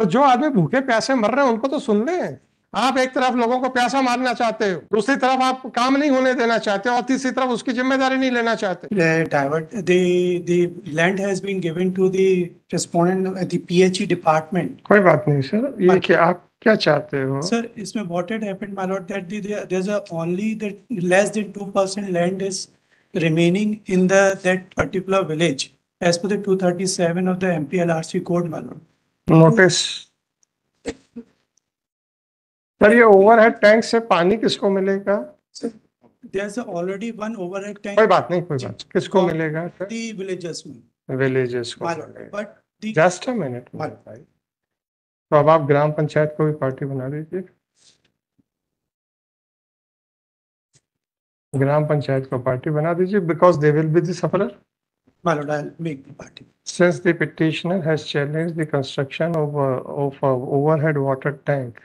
तो जो आदमी भूखे प्यासे मर रहे हैं उनको तो सुन ले आप एक तरफ लोगों को प्यासा मारना चाहते हो दूसरी तरफ आप काम नहीं होने देना चाहते हो और तीसरी तरफ उसकी जिम्मेदारी नहीं लेना चाहते divert land has been given to respondent PHE department कोई बात नहीं सर ये क्या आप क्या चाहते हो सर इसमें what it happened my lord that there is only that less than 2% land is remaining in the that particular village as per the 237 of the MPLRC code my lord notice sir ये overhead tank से पानी किसको मिलेगा already one कोई बात नहीं कोई बात किसको मिलेगा को तो अब आप ग्राम पंचायत को भी पार्टी बना दीजिए ग्राम पंचायत को पार्टी बना दीजिए because they will be duffer will make the party. Since the petitioner has challenged the construction of a, of a overhead water tank,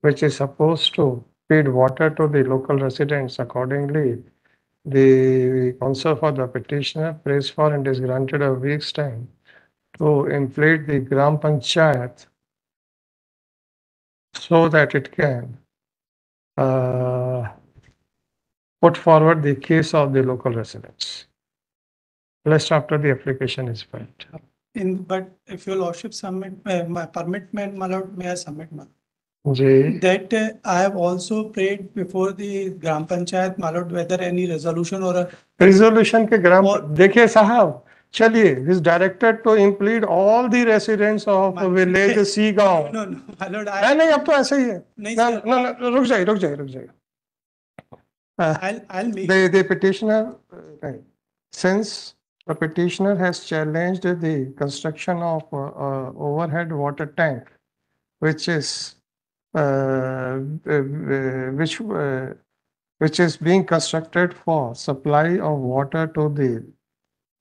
which is supposed to feed water to the local residents accordingly, the counsel for the petitioner prays for and is granted a week's time to inflate the Gram Panchayat so that it can uh, put forward the case of the local residents. list after the application is filed. In, but if your lordship submit, uh, my permit, may, my lord, may I submit, my? जी That uh, I have also prayed before the Gram Panchayat, my lord, whether any resolution or a, resolution ke gram और- देखिए साहब चलिए is directed to implead all the residents of village C गांव नहीं अब तो ऐसे ही है नहीं ना ना ना, रुक जाए रुक जाए रुक जाए आई आई make, The, the petitioner, uh, The petitioner has challenged the construction of an overhead water tank, which is uh, uh, which uh, which is being constructed for supply of water to the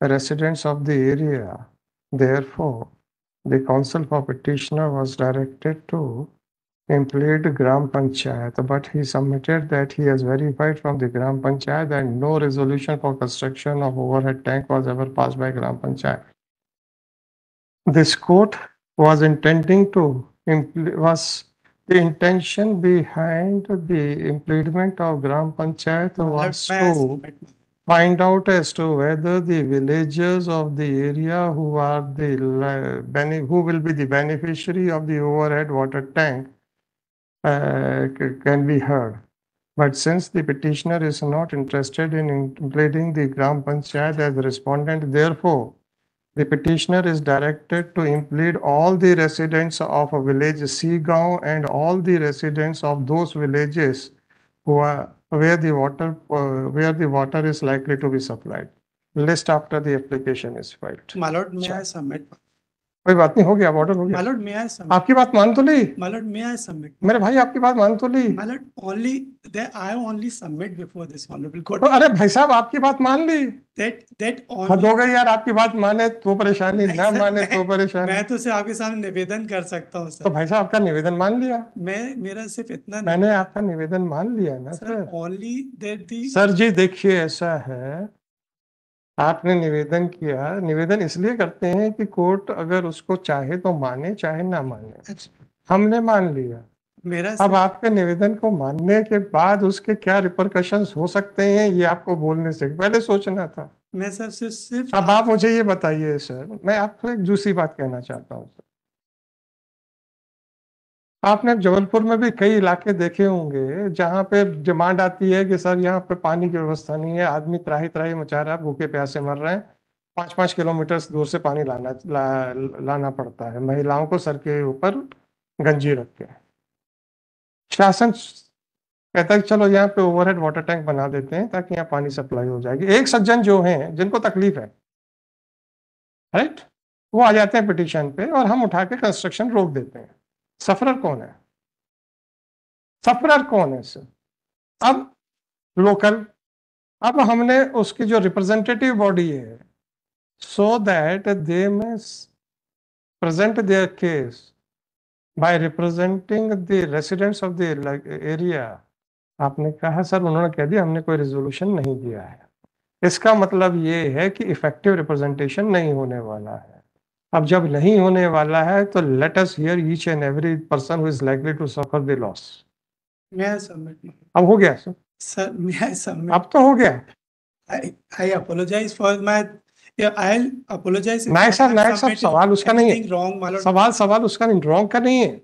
residents of the area. Therefore, the council for petitioner was directed to employed Gram Panchayat, but he submitted that he has verified from the Gram Panchayat that no resolution for construction of overhead tank was ever passed by Gram Panchayat. This court was intending to was the intention behind the implement of Gram Panchayat was to find out as to whether the villagers of the area who are the who will be the beneficiary of the overhead water tank uh, can be heard. But since the petitioner is not interested in including the Gram Panchayat as respondent, therefore, the petitioner is directed to include all the residents of a village Seagaon and all the residents of those villages who are where the water uh, where the water is likely to be supplied. List after the application is filed. My Lord, may sure. I submit कोई बात नहीं हो गया border हो गया my lord may I submit आपकी बात मान तो ली my lord may I submit मेरे भाई आपकी बात मान तो ली my only they I only submit before this honourable court अरे भाई साहब आपकी बात मान ली दैट दैट हद हो गई यार आपकी बात माने तो परेशानी ना माने तो परेशानी मैं तो सिर्फ आपके सामने निवेदन कर सकता हूं सर तो भाई साहब आपका निवेदन मान लिया मैं मेरा सिर्फ इतना मैंने आपका निवेदन मान लिया ना sir only that the sir जी देखिए ऐसा है आपने निवेदन किया निवेदन इसलिए करते हैं कि कोर्ट अगर उसको चाहे तो माने चाहे ना माने अच्छा। हमने मान लिया मेरा अब आपके निवेदन को मानने के बाद उसके क्या रिपरकशन हो सकते हैं ये आपको बोलने से पहले सोचना था मैं सर सिर्फ अब आप मुझे ये बताइए सर मैं आपको एक दूसरी बात कहना चाहता हूँ सर आपने जबलपुर में भी कई इलाके देखे होंगे जहाँ पे डिमांड आती है कि सर यहाँ पे पानी की व्यवस्था नहीं है आदमी त्राही त्राही मचा रहा है भूखे प्यासे मर रहे हैं पाँच पाँच किलोमीटर दूर से पानी लाना ला, लाना पड़ता है महिलाओं को सर के ऊपर गंजी रख के शासन कहता है चलो यहाँ पे ओवरहेड वाटर टैंक बना देते हैं ताकि यहाँ पानी सप्लाई हो जाएगी एक सज्जन जो हैं जिनको तकलीफ है राइट वो आ जाते हैं पिटिशन पे और हम उठा के कंस्ट्रक्शन रोक देते हैं सफरर कौन है सफरर कौन है सर अब लोकल अब हमने उसकी जो रिप्रेजेंटेटिव बॉडी है so that they may present their case by representing the residents of the area आपने कहा सर उन्होंने कह दिया हमने कोई रेजोल्यूशन नहीं दिया है इसका मतलब ये है कि इफेक्टिव रिप्रेजेंटेशन नहीं होने वाला है अब जब नहीं होने वाला है तो let us hear each and every person who is likely to suffer the loss अब हो गया सर सर मैं अब तो हो गया आई अपोलोजाइज फॉर माय सवाल उसका नहीं है wrong, सवाल सवाल उसका नहीं रॉन्ग का नहीं है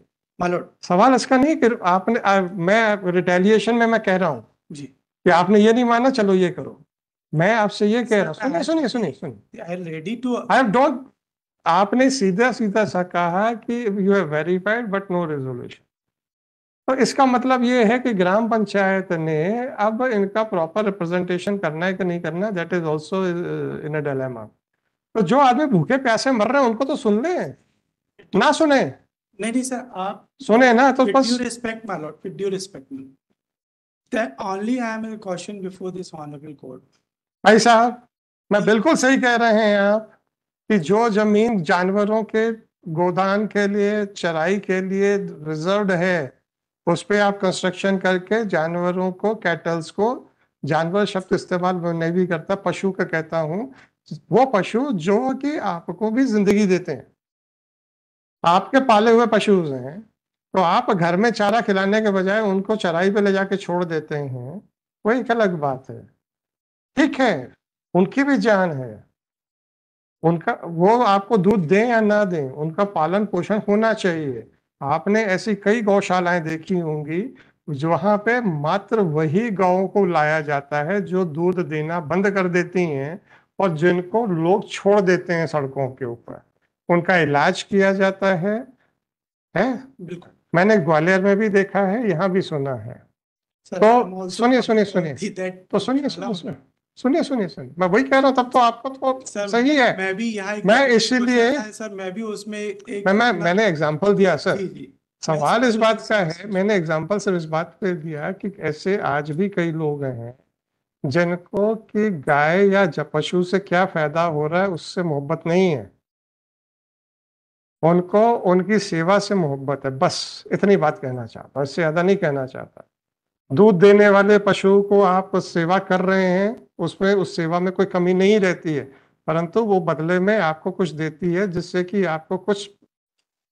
सवाल इसका नहीं कि आपने आ, मैं रिटेलिएशन में मैं कह रहा हूँ कि आपने ये नहीं माना चलो ये करो मैं आपसे ये कह रहा हूँ सुनिए सुनिए सुनिए सुनिए I ready to I don't आपने सीधा सीधा सा कहा कि you have verified but no resolution तो इसका मतलब ये है कि ग्राम पंचायत ने अब इनका प्रॉपर रिप्रेजेंटेशन करना है कि नहीं करना that is also in a dilemma तो जो आदमी भूखे प्यासे मर रहे हैं उनको तो सुन ले ना सुने नहीं नहीं सर आप सुने ना तो बस respect my lord with due respect me that only I am a question before this honourable court भाई साहब मैं बिल्कुल सही कह रहे हैं आप कि जो जमीन जानवरों के गोदान के लिए चराई के लिए रिजर्व है उस पर आप कंस्ट्रक्शन करके जानवरों को कैटल्स को जानवर शब्द इस्तेमाल नहीं भी करता पशु का कहता हूँ वो पशु जो कि आपको भी जिंदगी देते हैं आपके पाले हुए पशु हैं तो आप घर में चारा खिलाने के बजाय उनको चराई पे ले जाके छोड़ देते हैं वो एक अलग बात है ठीक है उनकी भी जान है उनका वो आपको दूध दें या ना दें उनका पालन पोषण होना चाहिए आपने ऐसी कई गौशालाएं देखी होंगी जहाँ पे मात्र वही गायों को लाया जाता है जो दूध देना बंद कर देती हैं और जिनको लोग छोड़ देते हैं सड़कों के ऊपर उनका इलाज किया जाता है है मैंने ग्वालियर में भी देखा है यहाँ भी सुना है तो, तो सुनिए सुनिए सुनिए तो सुनिए सुनिए सुनिए सुनिए सुनिए मैं वही कह रहा हूँ तब तो आपको तो सर, सही है मैं भी यहाँ मैं इसीलिए सर मैं भी उसमें एक मैं, मैं मैंने एग्जाम्पल दिया सर सवाल इस बात का है मैंने एग्जाम्पल सर इस बात पे दिया कि ऐसे आज भी कई लोग हैं जिनको कि गाय या पशु से क्या फायदा हो रहा है उससे मोहब्बत नहीं है उनको उनकी सेवा से मोहब्बत है बस इतनी बात कहना चाहता इससे ज्यादा नहीं कहना चाहता दूध देने वाले पशु को आप सेवा कर रहे हैं उसमें उस सेवा में कोई कमी नहीं रहती है परंतु वो बदले में आपको कुछ देती है जिससे कि आपको कुछ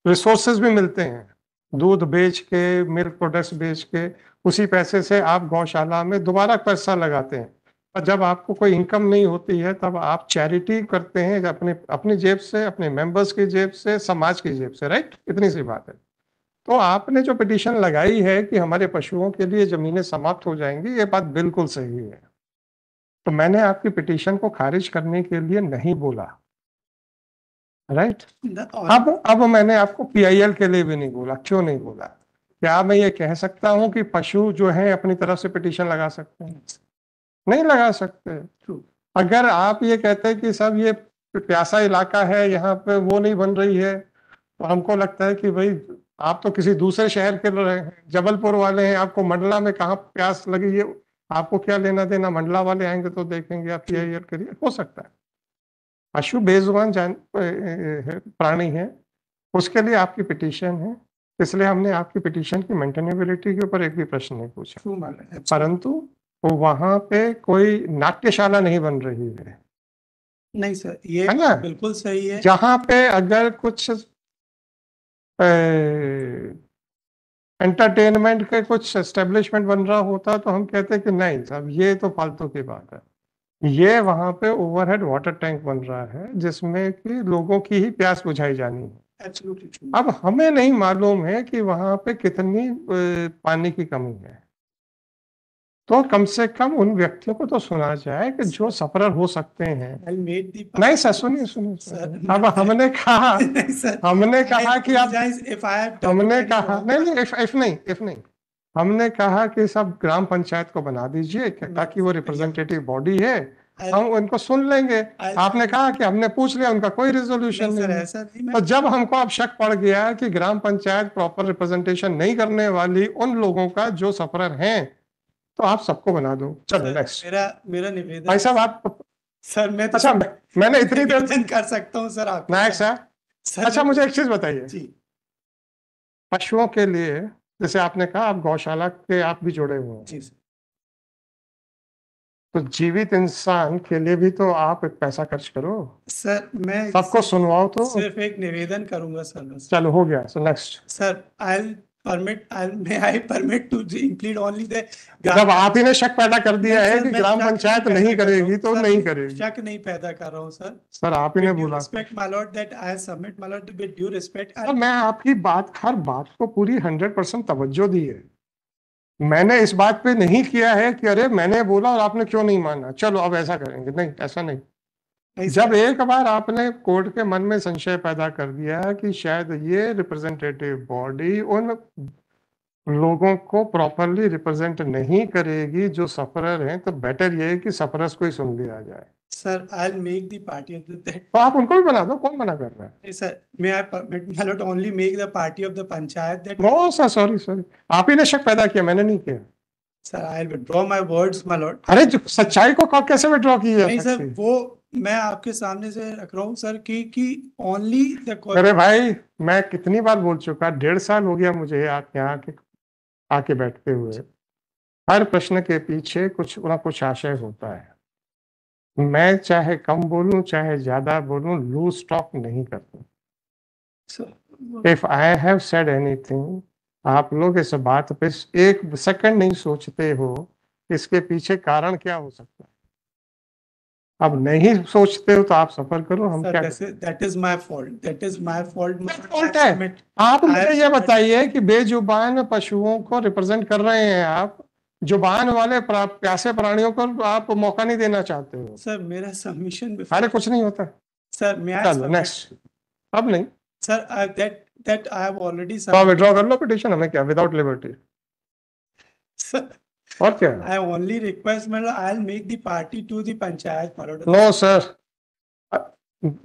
रिसोर्सेज भी मिलते हैं दूध बेच के मिल्क प्रोडक्ट्स बेच के उसी पैसे से आप गौशाला में दोबारा पैसा लगाते हैं और जब आपको कोई इनकम नहीं होती है तब आप चैरिटी करते हैं अपने अपनी जेब से अपने मेंबर्स की जेब से समाज की जेब से राइट इतनी सी बात है तो आपने जो पिटिशन लगाई है कि हमारे पशुओं के लिए ज़मीनें समाप्त हो जाएंगी ये बात बिल्कुल सही है तो मैंने आपकी पिटिशन को खारिज करने के लिए नहीं बोला राइट right? अब अब मैंने आपको पीआईएल के लिए भी नहीं बोला क्यों नहीं बोला क्या मैं ये कह सकता हूँ कि पशु जो है अपनी तरफ से पिटिशन लगा सकते हैं नहीं लगा सकते अगर आप ये कहते हैं कि सब ये प्यासा इलाका है यहाँ पे वो नहीं बन रही है तो हमको लगता है कि भाई आप तो किसी दूसरे शहर के जबलपुर वाले हैं आपको मंडला में कहा प्यास लगी है आपको क्या लेना देना मंडला वाले आएंगे तो देखेंगे आप ये करिए हो सकता है पशु बेजुबान जान प्राणी है उसके लिए आपकी पिटीशन है इसलिए हमने आपकी पिटीशन की मेंटेनेबिलिटी के ऊपर एक भी प्रश्न नहीं पूछा अच्छा। परंतु वहां पे कोई नाट्यशाला नहीं बन रही है नहीं सर ये बिल्कुल सही है जहाँ पे अगर कुछ एंटरटेनमेंट के कुछ एस्टेब्लिशमेंट बन रहा होता तो हम कहते कि नहीं साहब ये तो फालतू की बात है ये वहाँ पे ओवरहेड वाटर टैंक बन रहा है जिसमें कि लोगों की ही प्यास बुझाई जानी है Absolutely. अब हमें नहीं मालूम है कि वहाँ पे कितनी पानी की कमी है तो कम से कम उन व्यक्तियों को तो सुना जाए कि जो सफर हो सकते हैं नहीं सर सुनिए सुनिए अब हमने कहा हमने कहा कि आप हमने कहा नहीं नहीं इफ, इफ नहीं इफ नहीं हमने कहा कि सब ग्राम पंचायत को बना दीजिए ताकि वो रिप्रेजेंटेटिव बॉडी है हम उनको सुन लेंगे आपने कहा कि हमने पूछ लिया उनका कोई रेजोल्यूशन नहीं, नहीं। तो जब हमको अब शक पड़ गया कि ग्राम पंचायत प्रॉपर रिप्रेजेंटेशन नहीं करने वाली उन लोगों का जो सफर हैं तो आप सबको बना दो चलो नेक्स्ट मेरा मेरा निवेदन भाई साहब आप सर मैं तो अच्छा मैं, मैंने इतनी देर कर सकता हूँ सर आप नायक साहब अच्छा मुझे एक चीज बताइए पशुओं के लिए जैसे आपने कहा आप गौशाला के आप भी जुड़े हुए हैं तो जीवित इंसान के लिए भी तो आप एक पैसा खर्च करो सर मैं सबको सुनवाओ तो सिर्फ एक निवेदन करूंगा सर चलो हो गया so next sir I permit may I permit to include only जब आप ही ने शक पैदा कर दिया है कि ग्राम पंचायत नहीं करेगी तो नहीं करेगी शक नहीं पैदा कर रहा हूँ सर सर आप ही ने बोला respect my lord that I submit my lord with due respect sir मैं आपकी बात हर बात को पूरी 100% तवज्जो दी है मैंने इस बात पे नहीं किया है कि अरे मैंने बोला और आपने क्यों नहीं माना चलो अब ऐसा करेंगे नहीं ऐसा नहीं जब एक बार आपने कोर्ट के मन में संशय पैदा कर दिया है कि शायद ये रिप्रेजेंटेटिव बॉडी उन लोगों को प्रॉपरली रिप्रेजेंट नहीं करेगी जो सफरर हैं तो बेटर ये है कि सफरर्स को ही सुन लिया जाए sir I make the party of the तो आप उनको भी बना दो कौन मना कर रहा है sir may I I not only make the party of the panchayat that no sir sorry sorry आप ही ने शक पैदा किया मैंने नहीं किया sir I will withdraw my words my lord अरे सच्चाई को कैसे विड्रॉ किया नहीं सर वो मैं आपके सामने से रख रहा हूँ सर कि कि ओनली अरे भाई मैं कितनी बार बोल चुका डेढ़ साल हो गया मुझे आपके यहाँ आके आके बैठते हुए हर प्रश्न के पीछे कुछ ना कुछ आशय होता है मैं चाहे कम बोलूं चाहे ज्यादा बोलूं लूज टॉक नहीं करता if I have said anything आप लोग इस बात पे एक सेकंड नहीं सोचते हो इसके पीछे कारण क्या हो सकता है अब नहीं सोचते हो तो आप सफर करो हम Sir, क्या that is my fault that is my fault fault है आप मुझे ये बताइए कि बेजुबान पशुओं को रिप्रेजेंट कर रहे हैं आप जुबान वाले प्यासे प्राणियों को आप मौका नहीं देना चाहते हो सर मेरा सबमिशन अरे कुछ नहीं होता सर चलो नेक्स्ट अब नहीं sir that that I have already withdraw कर लो पिटिशन हमें क्या without liberty sir Okay. I have only requested. I'll make the party to the panchayat. No, sir.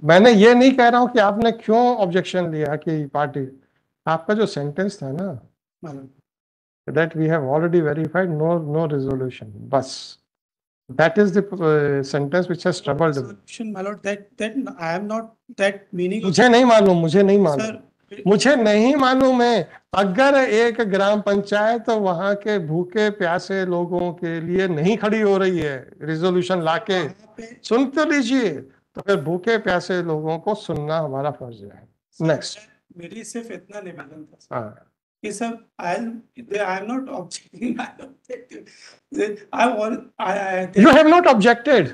मैंने ये नहीं कह रहा हूँ कि आपने क्यों ऑब्जेक्शन लिया कि पार्टी आपका जो सेंटेंस था ना that we have already verified no no resolution बस that is the sentence which मुझे नहीं मालूम मुझे नहीं मालूम मुझे नहीं मालूम है अगर एक ग्राम पंचायत तो वहां के भूखे प्यासे लोगों के लिए नहीं खड़ी हो रही है रिजोल्यूशन लाके सुन तो लीजिए तो फिर भूखे प्यासे लोगों को सुनना हमारा फर्ज है नेक्स्ट मेरी सिर्फ इतना निवेदन था हाँ कि sir I they I am not objecting I I I you have not objected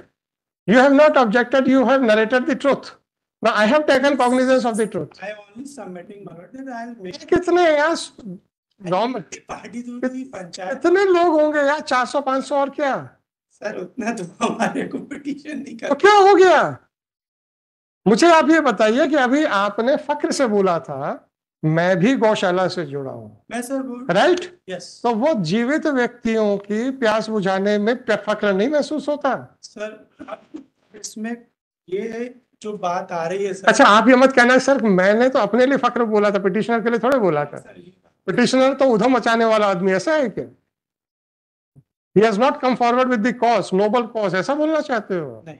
you have not objected you have narrated the truth Now I have taken cognizance of the truth. I am only submitting, Bhagat, I'll make. कितने यार government party दूर की पंचायत कितने लोग होंगे यार 400 500 और क्या सर उतना तो हमारे कंपटीशन नहीं कर तो क्या हो मुझे आप ये बताइए कि अभी आपने फक्र से बोला था मैं भी गौशाला से जुड़ा हूँ मैं सर राइट यस तो वो जीवित व्यक्तियों की प्यास बुझाने में फक्र नहीं महसूस होता सर इसमें ये जो बात आ रही है सर अच्छा आप ये मत कहना सर मैंने तो अपने लिए फक्र बोला था पिटिशनर के लिए थोड़े बोला था पिटिशनर तो उधम मचाने वाला आदमी ऐसा है क्या he has not come forward with the cause noble cause ऐसा बोलना चाहते हो नहीं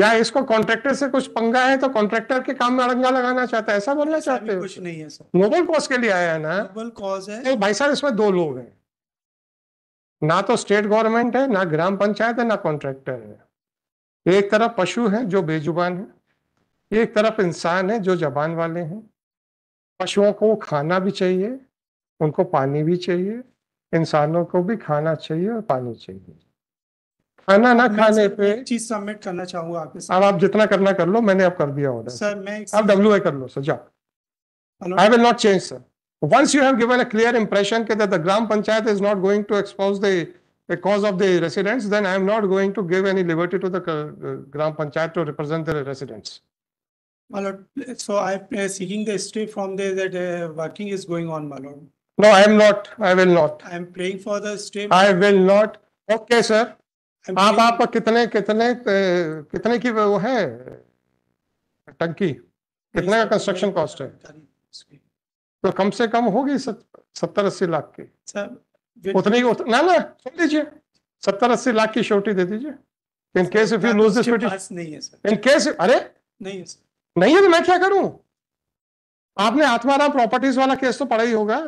या इसको कॉन्ट्रेक्टर से कुछ पंगा है तो कॉन्ट्रेक्टर के काम में अड़ंगा लगाना चाहता है ऐसा बोलना चाहते हो कुछ नहीं है सर नोबल कॉज के लिए आया है ना नोबल कॉज है तो भाई साहब इसमें दो लोग हैं ना तो स्टेट गवर्नमेंट है ना ग्राम पंचायत है ना कॉन्ट्रेक्टर है एक तरफ पशु है जो बेजुबान है एक तरफ इंसान है जो जबान वाले हैं पशुओं को खाना भी चाहिए उनको पानी भी चाहिए इंसानों को भी खाना चाहिए और पानी चाहिए खाना ना खाने पे चीज सबमिट करना चाहूंगा आपके साथ अब आप जितना करना कर लो मैंने अब कर दिया ऑर्डर सर मैं आप डब्ल्यू कर लो सर जाओ I will not change sir once you have given a clear impression that the gram panchayat is not going to expose the a cause of the residents, then I am not going to give any liberty to the uh, Gram Panchayat to represent the residents. My lord, so I am uh, seeking the history from there that uh, working is going on, my lord. No, I am not. I will not. I am praying for the stay. I will not. Okay, sir. I'm आप आप कितने कितने कितने की वो है टंकी कितने का कंस्ट्रक्शन कॉस्ट है तो कम से कम होगी सत्तर अस्सी लाख की सर उतने ही उतने, ना ना सुन लीजिए सत्तर अस्सी लाख की श्योरिटी दे दीजिए in case if you lose this नहीं है सर इन केस अरे नहीं है नहीं है तो मैं क्या करूं आपने आत्माराम प्रॉपर्टीज वाला केस तो पढ़ा ही होगा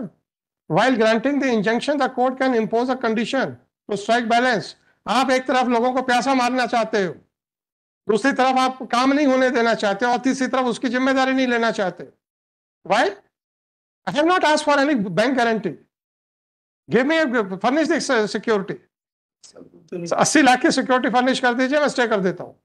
while granting the injunction the court can impose a condition to strike balance आप एक तरफ लोगों को प्यासा मारना चाहते हो दूसरी तरफ आप काम नहीं होने देना चाहते और तीसरी तरफ उसकी जिम्मेदारी नहीं लेना चाहते why I have not ask for any bank guarantee give me furnish security अस्सी लाख की सिक्योरिटी फर्निश कर दीजिए मैं स्टे कर देता हूँ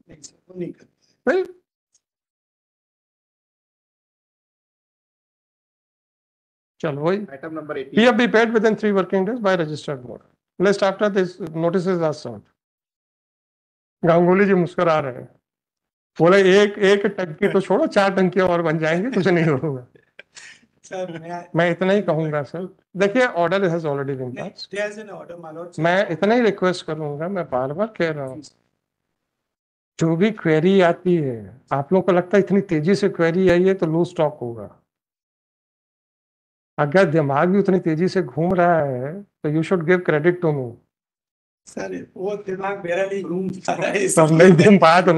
चलो वही item number P F B paid within three working days by registered mode lest after this notice is आज सेंट गांगुली जी मुस्कुरा रहे हैं बोले एक एक टंकी तो छोड़ो चार टंकियां और बन जाएंगे कुछ नहीं होगा मैं इतना ही कहूंगा सर देखिए order has already been pass मैं इतना ही रिक्वेस्ट करूंगा मैं बार बार कह रहा हूँ जो भी क्वेरी आती है आप लोग को लगता है इतनी तेजी से क्वेरी आई है तो लूज स्टॉक होगा अगर दिमाग भी उतनी तेजी से घूम रहा है तो you should give credit to me sir वो दिमाग मेरा नहीं घूम है तो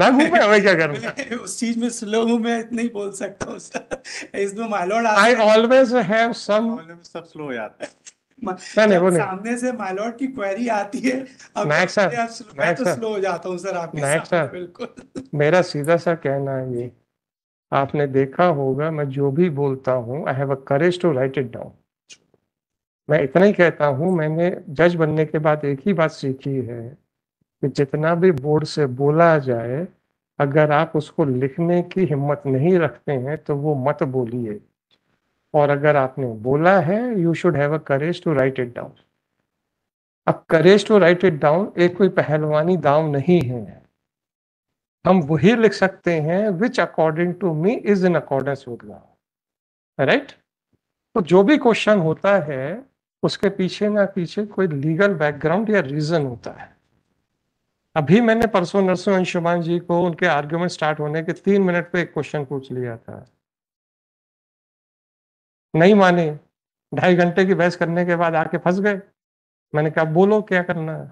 उस चीज में स्लो मैं बोल सकता आई ऑलवेज है सामने से की क्वेरी आती है अब सर मैं तो स्लो हो जाता सर आपके सर बिल्कुल मेरा सीधा सा कहना है ये आपने देखा होगा मैं जो भी बोलता हूँ I have a courage to write it down मैं इतना ही कहता हूँ मैंने जज बनने के बाद एक ही बात सीखी है कि जितना भी बोर्ड से बोला जाए अगर आप उसको लिखने की हिम्मत नहीं रखते हैं तो वो मत बोलिए और अगर आपने बोला है you should have a courage to write it down अब courage to write it down एक कोई पहलवानी दाव नहीं है हम वही लिख सकते हैं which according to me is in accordance with right तो जो भी क्वेश्चन होता है उसके पीछे ना पीछे कोई लीगल बैकग्राउंड या रीजन होता है अभी मैंने परसों नरसिंह अंशुमान जी को उनके आर्ग्यूमेंट स्टार्ट होने के तीन मिनट पे एक क्वेश्चन पूछ लिया था नहीं माने ढाई घंटे की बहस करने के बाद आके फंस गए मैंने कहा बोलो क्या करना है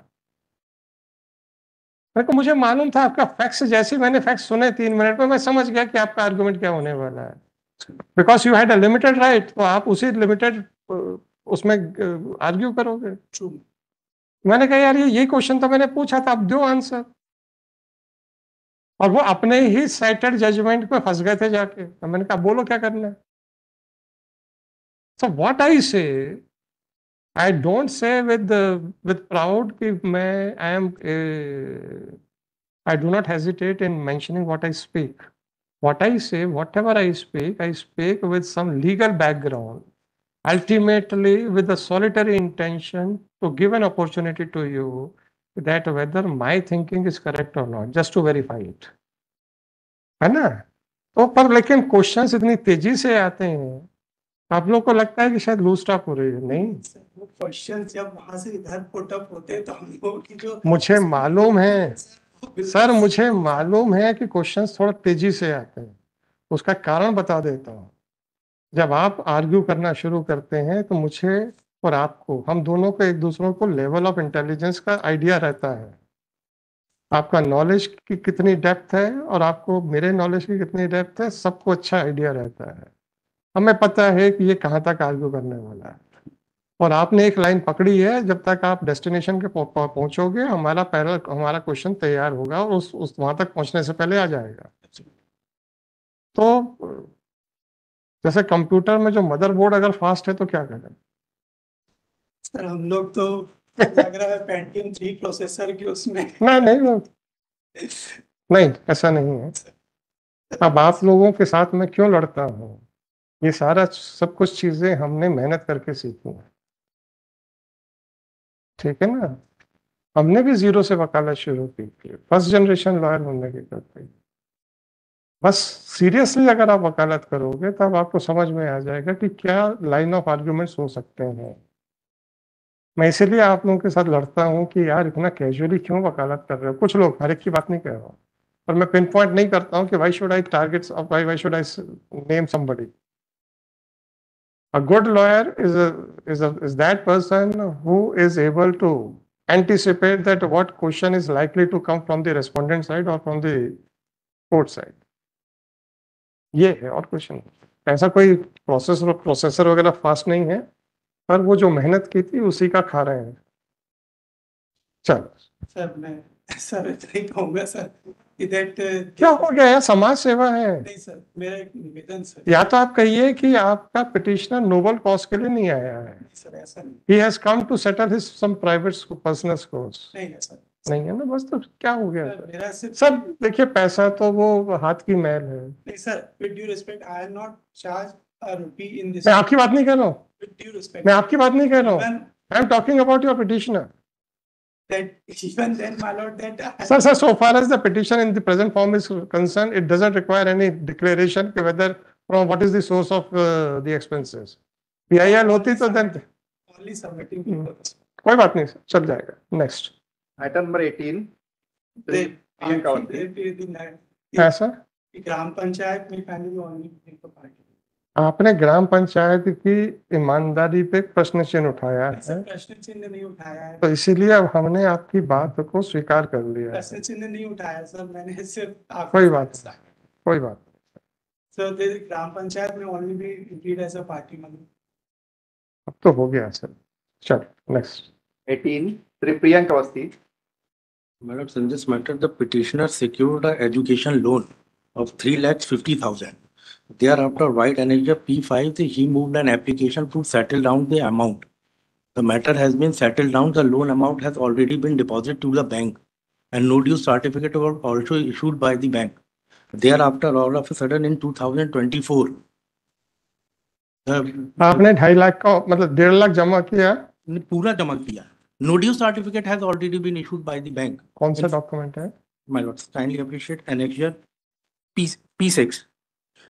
मेरे को मुझे मालूम था आपका फैक्स जैसे मैंने फैक्स सुने तीन मिनट में मैं समझ गया कि आपका आर्ग्यूमेंट क्या होने वाला है because you had a limited right तो आप उसी लिमिटेड उसमें आर्ग्यू करोगे मैंने कहा यार ये ये क्वेश्चन तो मैंने पूछा था अब दो आंसर और वो अपने ही सेटेड जजमेंट में फंस गए थे जाके तो मैंने कहा बोलो क्या करना सो what I say I don't say with with proud कि मैं I am I do not hesitate in mentioning what I speak what I say, whatever I speak I speak with some legal background ultimately with a solitary intention to give an opportunity to you that whether my thinking is correct or not just to verify it है ना तो पर लेकिन questions इतनी तेजी से आते हैं तो आप लोग को लगता है कि शायद लूज टॉप हो रही है नहीं क्वेश्चन जब वहां से इधर पुट अप होते हैं तो हम लोगों की जो मुझे मालूम है सर मुझे मालूम है कि क्वेश्चंस थोड़ा तेजी से आते हैं उसका कारण बता देता हूँ जब आप आर्ग्यू करना शुरू करते हैं तो मुझे और आपको हम दोनों को एक दूसरों को लेवल ऑफ इंटेलिजेंस का आइडिया रहता है आपका नॉलेज की कितनी डेप्थ है और आपको मेरे नॉलेज की कितनी डेप्थ है सबको अच्छा आइडिया रहता है हमें पता है कि ये कहाँ तक आर्ग्यू करने वाला है और आपने एक लाइन पकड़ी है जब तक आप डेस्टिनेशन के पहुंचोगे हमारा पैरल हमारा क्वेश्चन तैयार होगा और उस, उस वहां तक पहुंचने से पहले आ जाएगा तो जैसे कंप्यूटर में जो मदरबोर्ड अगर फास्ट है तो क्या करें सर हम लोग तो लग रहा है पेंटियम प्रोसेसर उसमें नहीं नहीं नहीं ऐसा नहीं है अब आप लोगों के साथ मैं क्यों लड़ता हूँ ये सारा सब कुछ चीजें हमने मेहनत करके सीखी है ठीक है ना हमने भी जीरो से वकालत शुरू की थी फर्स्ट जनरेशन लॉयर होने के करते बस सीरियसली अगर आप वकालत करोगे तब आपको समझ में आ जाएगा कि क्या लाइन ऑफ आर्ग्यूमेंट्स हो सकते हैं मैं इसीलिए आप लोगों के साथ लड़ता हूँ कि यार इतना कैजुअली क्यों वकालत कर रहे हो कुछ लोग हर एक की बात नहीं कह रहा हूँ पर मैं पिन पॉइंट नहीं करता हूँ कि why should I target why should I name somebody a good lawyer is is is that person who is able to able that what question is likely to come from the respondent side और from or from the ये है और कुछ नहीं ऐसा कोई processor processor वगैरह fast नहीं है पर वो जो मेहनत की थी उसी का खा रहे हैं चल सर मैं सर इतना ही सर That, क्या हो गया यार समाज सेवा है नहीं सर मेरा एक निवेदन सर या तो आप कहिए कि आपका पिटिशनर नोबल कॉज के लिए नहीं आया है सर ऐसा नहीं he has come to settle his some private personal scores नहीं सर नहीं है ना बस तो क्या हो गया सर मेरा सिर्फ सर देखिए पैसा तो वो हाथ की मैल है नहीं sir with due respect I am not charge a rupee in this मैं आपकी बात नहीं कर रहा हूं विद ड्यू रिस्पेक्ट मैं आपकी बात नहीं कर रहा हूं I am talking about your petitioner that even then, my lord, that. Sir, sir, so far as the petition in the present form is concerned, it doesn't require any declaration whether from what is the source of uh, the expenses. PIL होती तो then. Only submitting. कोई बात नहीं sir चल जाएगा next. Item number eighteen ग्राम पंचायत में आपने ग्राम पंचायत की ईमानदारी पे प्रश्न चिन्ह उठाया है प्रश्न चिन्ह नहीं उठाया है तो इसीलिए अब हमने आपकी बात को स्वीकार कर लिया प्रश्न चिन्ह नहीं उठाया सर मैंने सिर्फ कोई बात कोई बात सर ग्राम पंचायत में ओनली भी इंक्लूड एज पार्टी मनी अब तो हो गया सर चलो next 18 Shri Awasthi Madam, in this matter, the petitioner secured an education loan of 3,50,000. Thereafter, while Energia P5, he moved an application to settle down the amount. The matter has been settled down. The loan amount has already been deposited to the bank and no due certificate was also issued by the bank. Thereafter, all of a sudden in 2024, आपने ढाई लाख का मतलब डेढ़ लाख जमा किया पूरा जमा किया No due certificate has already been issued by the bank. Concept document, My lords, kindly appreciate annexure P, P6.